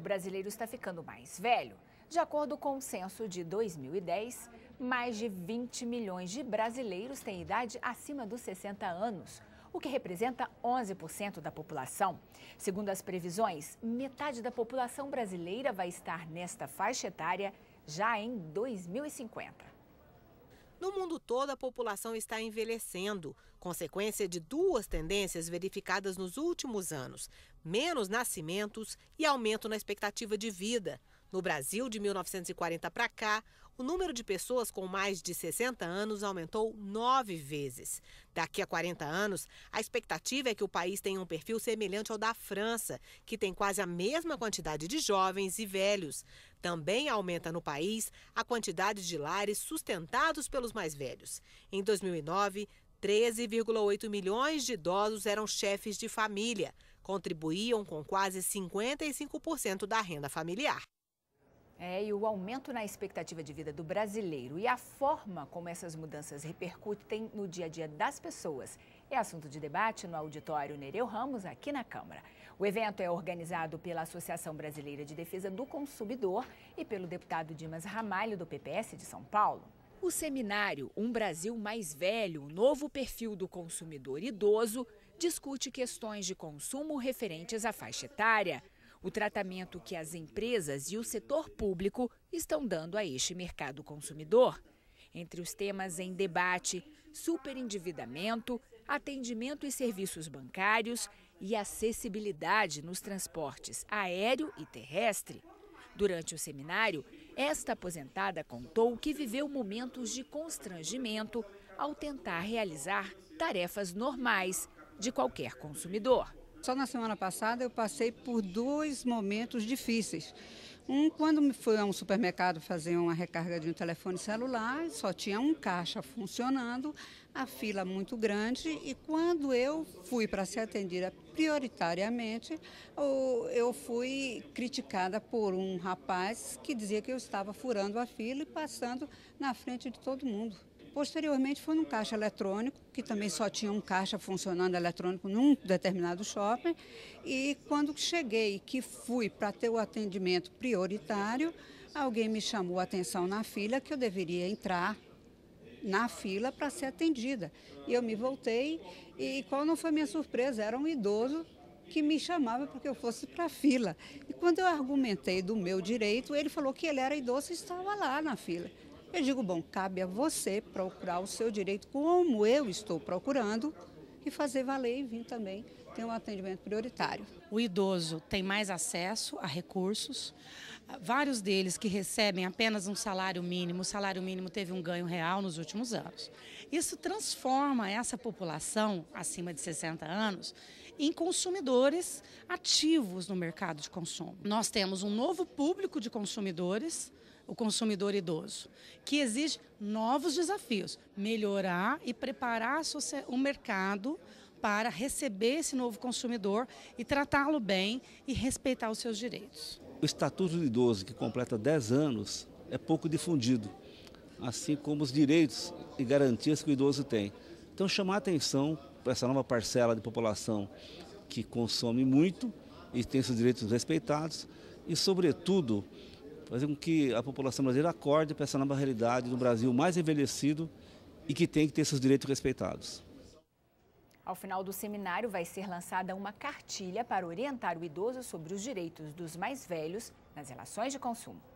O brasileiro está ficando mais velho. De acordo com o censo de 2010, mais de 20 milhões de brasileiros têm idade acima dos 60 anos, o que representa 11% da população. Segundo as previsões, metade da população brasileira vai estar nesta faixa etária já em 2050. No mundo todo, a população está envelhecendo, consequência de duas tendências verificadas nos últimos anos: menos nascimentos e aumento na expectativa de vida. No Brasil, de 1940 para cá, o número de pessoas com mais de 60 anos aumentou nove vezes. Daqui a 40 anos, a expectativa é que o país tenha um perfil semelhante ao da França, que tem quase a mesma quantidade de jovens e velhos. Também aumenta no país a quantidade de lares sustentados pelos mais velhos. Em 2009, 13,8 milhões de idosos eram chefes de família, contribuíam com quase 55% da renda familiar. É, e o aumento na expectativa de vida do brasileiro e a forma como essas mudanças repercutem no dia a dia das pessoas é assunto de debate no auditório Nereu Ramos, aqui na Câmara. O evento é organizado pela Associação Brasileira de Defesa do Consumidor e pelo deputado Dimas Ramalho, do PPS de São Paulo. O seminário Um Brasil Mais Velho, novo perfil do consumidor idoso, discute questões de consumo referentes à faixa etária o tratamento que as empresas e o setor público estão dando a este mercado consumidor. Entre os temas em debate, superendividamento, atendimento e serviços bancários e acessibilidade nos transportes aéreo e terrestre. Durante o seminário, esta aposentada contou que viveu momentos de constrangimento ao tentar realizar tarefas normais de qualquer consumidor. Só na semana passada eu passei por dois momentos difíceis. Um, quando fui a um supermercado fazer uma recarga de um telefone celular, só tinha um caixa funcionando, a fila muito grande, e quando eu fui para ser atendida prioritariamente, eu fui criticada por um rapaz que dizia que eu estava furando a fila e passando na frente de todo mundo. Posteriormente foi num caixa eletrônico, que também só tinha um caixa funcionando eletrônico num determinado shopping. E quando cheguei, que fui para ter o atendimento prioritário, alguém me chamou a atenção na fila que eu deveria entrar na fila para ser atendida. E eu me voltei e qual não foi minha surpresa, era um idoso que me chamava para que eu fosse para a fila. E quando eu argumentei do meu direito, ele falou que ele era idoso e estava lá na fila. Eu digo, bom, cabe a você procurar o seu direito como eu estou procurando e fazer valer e vir também ter um atendimento prioritário. O idoso tem mais acesso a recursos, vários deles que recebem apenas um salário mínimo, o salário mínimo teve um ganho real nos últimos anos. Isso transforma essa população acima de 60 anos em consumidores ativos no mercado de consumo. Nós temos um novo público de consumidores o consumidor idoso, que exige novos desafios, melhorar e preparar o mercado para receber esse novo consumidor e tratá-lo bem e respeitar os seus direitos. O Estatuto do Idoso, que completa 10 anos, é pouco difundido, assim como os direitos e garantias que o idoso tem. Então, chamar atenção para essa nova parcela de população que consome muito e tem seus direitos respeitados e, sobretudo, fazer com que a população brasileira acorde para essa nova realidade do Brasil mais envelhecido e que tem que ter seus direitos respeitados. Ao final do seminário, vai ser lançada uma cartilha para orientar o idoso sobre os direitos dos mais velhos nas relações de consumo.